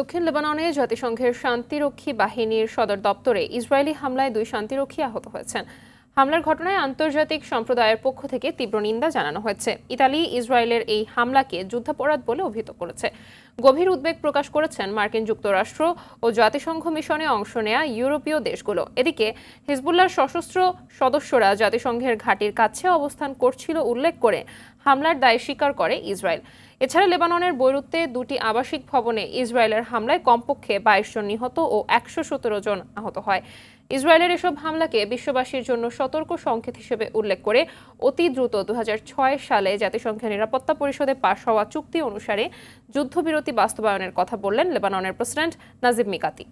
দক্ষিণ লেবাননে জাতিসংঘের শান্তিরক্ষী বাহিনীর সদর দপ্তরে ইসরায়েলি হামলায় দুই শান্তিরক্ষী আহত হয়েছেন হামলার ঘটনায় আন্তর্জাতিক সম্প্রদায়ের পক্ষ থেকে তীব্র নিন্দা জানানো হয়েছে ইতালি ইসরায়েলের এই হামলাকে যুদ্ধাপরাধ বলে অভিহিত করেছে গভীর উদ্বেগ প্রকাশ করেছেন মার্কিন যুক্তরাষ্ট্র ও জাতিসংঘ মিশনে অংশ নেয়া ইউরোপীয় দেশগুলো এদিকে হিজবুল্লার সশস্ত্র সদস্যরা জাতিসংঘের ঘাটির কাছে অবস্থান করছিল উল্লেখ করে হামলার দায় স্বীকার করে ইসরায়েল এছাড়া লেবাননের বৈরুতে দুটি আবাসিক ভবনে ইসরায়েলের হামলায় কমপক্ষে বাইশ জন নিহত ও একশো সতেরো জন আহত হয় ইসরায়েলের এসব হামলাকে বিশ্ববাসীর জন্য সতর্ক সংকেত হিসেবে উল্লেখ করে অতি দ্রুত দু সালে জাতিসংঘের নিরাপত্তা পরিষদে পাশ হওয়া চুক্তি অনুসারে যুদ্ধবিরতি বাস্তবায়নের কথা বললেন লেবাননের প্রেসিডেন্ট নাজিব মিকাতি